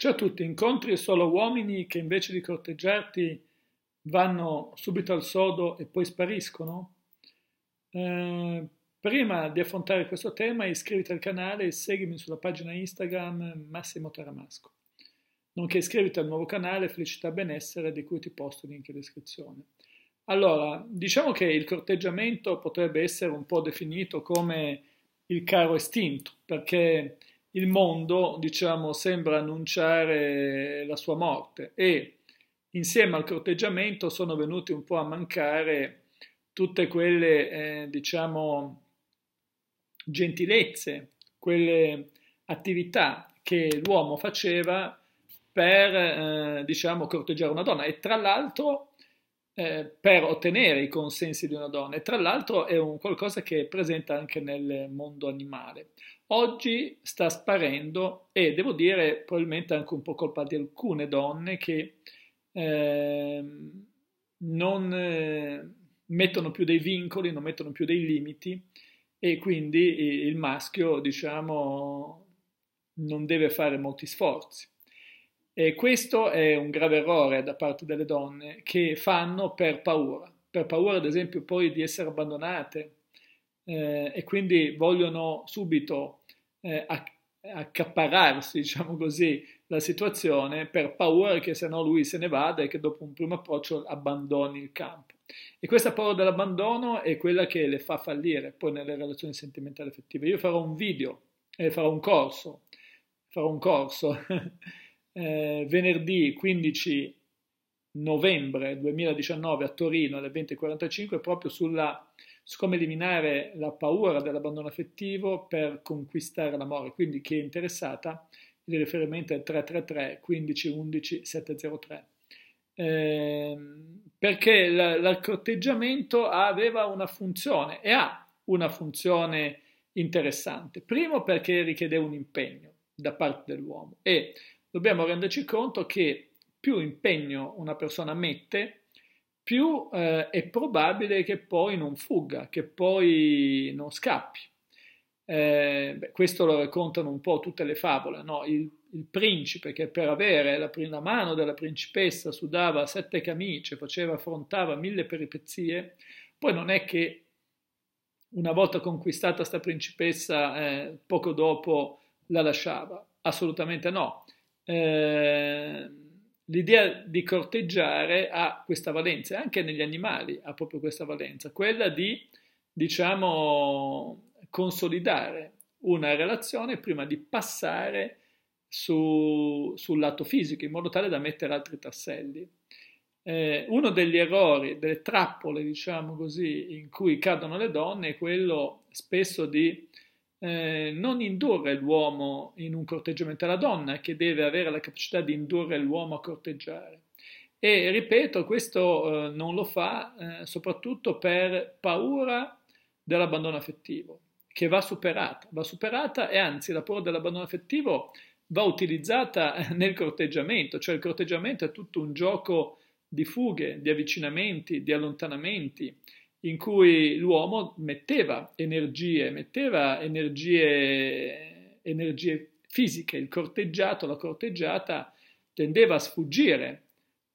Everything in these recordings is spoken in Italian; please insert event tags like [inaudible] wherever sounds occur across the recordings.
Ciao a tutti, incontri solo uomini che invece di corteggiarti vanno subito al sodo e poi spariscono? Eh, prima di affrontare questo tema iscriviti al canale e seguimi sulla pagina Instagram Massimo Taramasco, nonché iscriviti al nuovo canale Felicità Benessere di cui ti posto il link in descrizione. Allora, diciamo che il corteggiamento potrebbe essere un po' definito come il caro estinto, perché il mondo, diciamo, sembra annunciare la sua morte e insieme al corteggiamento sono venuti un po' a mancare tutte quelle, eh, diciamo, gentilezze, quelle attività che l'uomo faceva per, eh, diciamo, corteggiare una donna e tra l'altro eh, per ottenere i consensi di una donna e tra l'altro è un qualcosa che è presente anche nel mondo animale. Oggi sta sparendo e devo dire probabilmente anche un po' colpa di alcune donne che eh, non eh, mettono più dei vincoli, non mettono più dei limiti e quindi il maschio diciamo non deve fare molti sforzi. E questo è un grave errore da parte delle donne che fanno per paura, per paura ad esempio poi di essere abbandonate eh, e quindi vogliono subito eh, accaparrarsi, diciamo così, la situazione per paura che se no lui se ne vada e che dopo un primo approccio abbandoni il campo. E questa paura dell'abbandono è quella che le fa fallire poi nelle relazioni sentimentali effettive. Io farò un video, eh, farò un corso, farò un corso [laughs] eh, venerdì 15 novembre 2019 a Torino alle 20.45 proprio sulla, su come eliminare la paura dell'abbandono affettivo per conquistare l'amore. Quindi chi è interessata, il riferimento è 333 15 703. Eh, perché l- l'accorteggiamento aveva una funzione e ha una funzione interessante. Primo perché richiedeva un impegno da parte dell'uomo e dobbiamo renderci conto che più impegno una persona mette, più eh, è probabile che poi non fugga, che poi non scappi. Eh, beh, questo lo raccontano un po' tutte le favole, no? il, il, principe che per avere la, prima mano della principessa sudava sette camicie, faceva, affrontava mille peripezie, poi non è che una volta conquistata sta principessa eh, poco dopo la lasciava, assolutamente no. Eh, l'idea di corteggiare ha questa valenza, anche negli animali ha proprio questa valenza, quella di, diciamo, consolidare una relazione prima di passare su, sul lato fisico, in modo tale da mettere altri tasselli. Eh, uno degli errori, delle trappole, diciamo così, in cui cadono le donne è quello spesso di eh, non indurre l'uomo in un corteggiamento, è la donna che deve avere la capacità di indurre l'uomo a corteggiare. E ripeto, questo eh, non lo fa eh, soprattutto per paura dell'abbandono affettivo, che va superata, va superata e anzi la paura dell'abbandono affettivo va utilizzata eh, nel corteggiamento, cioè il corteggiamento è tutto un gioco di fughe, di avvicinamenti, di allontanamenti in cui l'uomo metteva energie, metteva energie, energie fisiche, il corteggiato, la corteggiata tendeva a sfuggire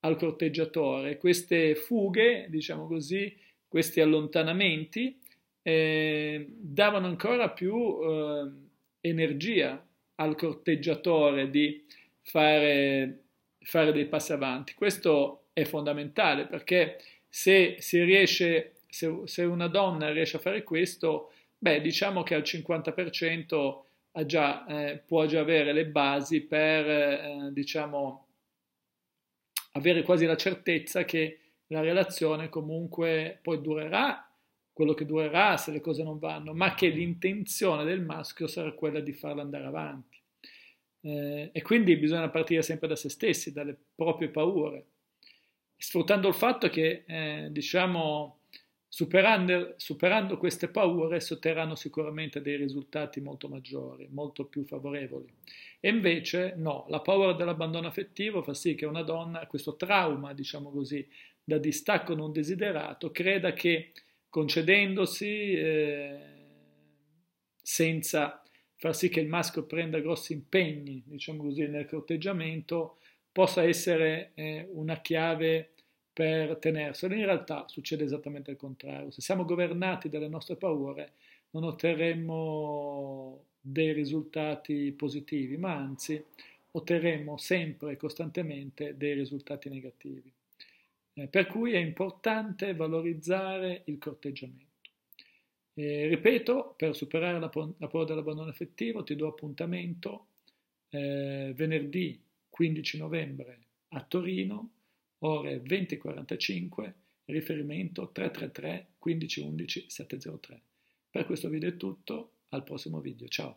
al corteggiatore. Queste fughe, diciamo così, questi allontanamenti eh, davano ancora più eh, energia al corteggiatore di fare, fare dei passi avanti. Questo è fondamentale perché se si riesce se, se una donna riesce a fare questo, beh, diciamo che al 50% eh, già, eh, può già avere le basi per, eh, diciamo, avere quasi la certezza che la relazione comunque poi durerà quello che durerà se le cose non vanno, ma che l'intenzione del maschio sarà quella di farla andare avanti. Eh, e quindi bisogna partire sempre da se stessi, dalle proprie paure, sfruttando il fatto che, eh, diciamo, Superando, superando queste paure si otterranno sicuramente dei risultati molto maggiori, molto più favorevoli. E invece no, la paura dell'abbandono affettivo fa sì che una donna, questo trauma, diciamo così, da distacco non desiderato, creda che concedendosi eh, senza far sì che il maschio prenda grossi impegni, diciamo così, nel corteggiamento, possa essere eh, una chiave per tenerselo. In realtà succede esattamente il contrario. Se siamo governati dalle nostre paure, non otterremo dei risultati positivi, ma anzi otterremo sempre e costantemente dei risultati negativi. Eh, per cui è importante valorizzare il corteggiamento. E, ripeto, per superare la, la paura dell'abbandono effettivo ti do appuntamento eh, venerdì 15 novembre a Torino ore 20.45, riferimento 333 1511 703. Per questo video è tutto, al prossimo video, ciao!